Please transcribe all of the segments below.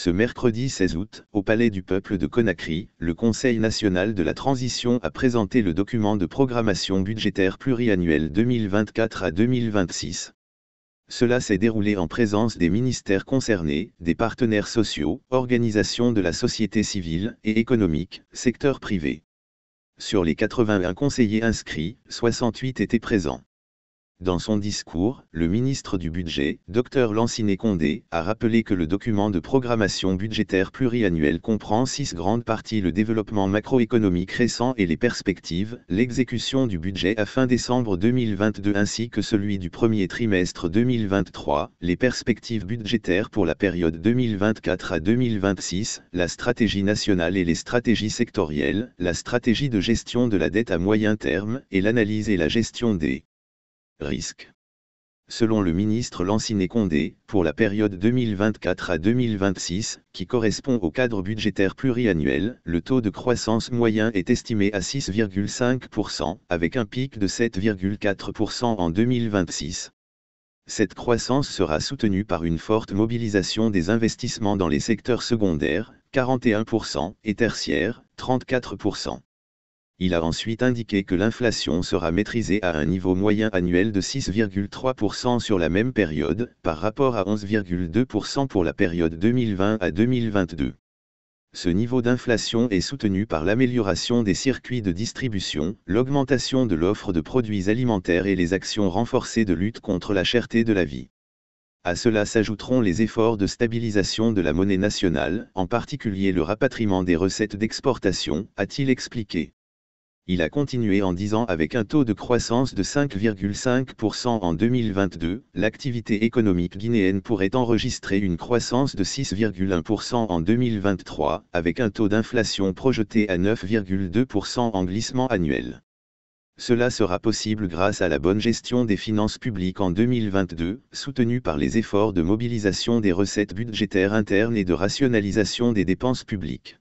Ce mercredi 16 août, au Palais du Peuple de Conakry, le Conseil national de la transition a présenté le document de programmation budgétaire pluriannuelle 2024 à 2026. Cela s'est déroulé en présence des ministères concernés, des partenaires sociaux, organisations de la société civile et économique, secteur privé. Sur les 81 conseillers inscrits, 68 étaient présents. Dans son discours, le ministre du Budget, Dr Lanciné Condé, a rappelé que le document de programmation budgétaire pluriannuelle comprend six grandes parties le développement macroéconomique récent et les perspectives, l'exécution du budget à fin décembre 2022 ainsi que celui du premier trimestre 2023, les perspectives budgétaires pour la période 2024 à 2026, la stratégie nationale et les stratégies sectorielles, la stratégie de gestion de la dette à moyen terme et l'analyse et la gestion des risque. Selon le ministre Lanciné Condé, pour la période 2024 à 2026, qui correspond au cadre budgétaire pluriannuel, le taux de croissance moyen est estimé à 6,5%, avec un pic de 7,4% en 2026. Cette croissance sera soutenue par une forte mobilisation des investissements dans les secteurs secondaires, 41%, et tertiaires, 34%. Il a ensuite indiqué que l'inflation sera maîtrisée à un niveau moyen annuel de 6,3% sur la même période, par rapport à 11,2% pour la période 2020 à 2022. Ce niveau d'inflation est soutenu par l'amélioration des circuits de distribution, l'augmentation de l'offre de produits alimentaires et les actions renforcées de lutte contre la cherté de la vie. À cela s'ajouteront les efforts de stabilisation de la monnaie nationale, en particulier le rapatriement des recettes d'exportation, a-t-il expliqué il a continué en disant avec un taux de croissance de 5,5% en 2022. L'activité économique guinéenne pourrait enregistrer une croissance de 6,1% en 2023, avec un taux d'inflation projeté à 9,2% en glissement annuel. Cela sera possible grâce à la bonne gestion des finances publiques en 2022, soutenue par les efforts de mobilisation des recettes budgétaires internes et de rationalisation des dépenses publiques.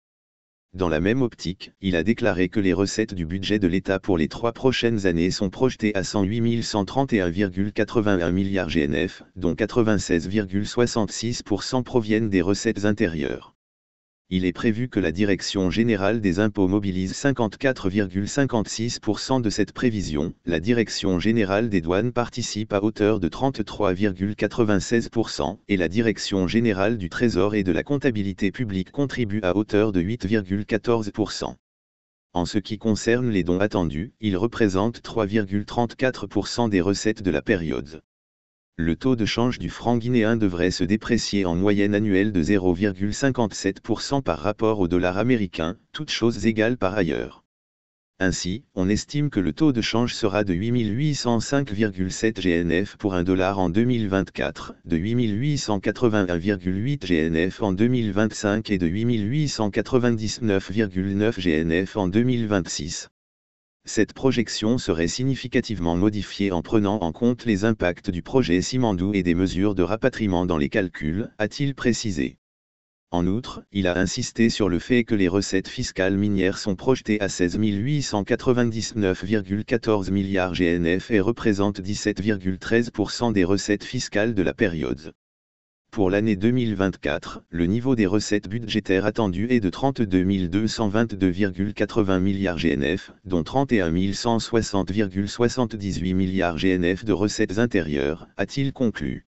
Dans la même optique, il a déclaré que les recettes du budget de l'État pour les trois prochaines années sont projetées à 108 131,81 milliards GNF, dont 96,66% proviennent des recettes intérieures il est prévu que la Direction générale des impôts mobilise 54,56% de cette prévision, la Direction générale des douanes participe à hauteur de 33,96% et la Direction générale du Trésor et de la comptabilité publique contribue à hauteur de 8,14%. En ce qui concerne les dons attendus, ils représentent 3,34% des recettes de la période le taux de change du franc guinéen devrait se déprécier en moyenne annuelle de 0,57% par rapport au dollar américain, toutes choses égales par ailleurs. Ainsi, on estime que le taux de change sera de 8805,7 GNF pour un dollar en 2024, de 8881,8 GNF en 2025 et de 8899,9 GNF en 2026 cette projection serait significativement modifiée en prenant en compte les impacts du projet Simandou et des mesures de rapatriement dans les calculs, a-t-il précisé. En outre, il a insisté sur le fait que les recettes fiscales minières sont projetées à 16 899,14 milliards GNF et représentent 17,13% des recettes fiscales de la période. Pour l'année 2024, le niveau des recettes budgétaires attendues est de 32 222,80 milliards GNF, dont 31 160,78 milliards GNF de recettes intérieures, a-t-il conclu.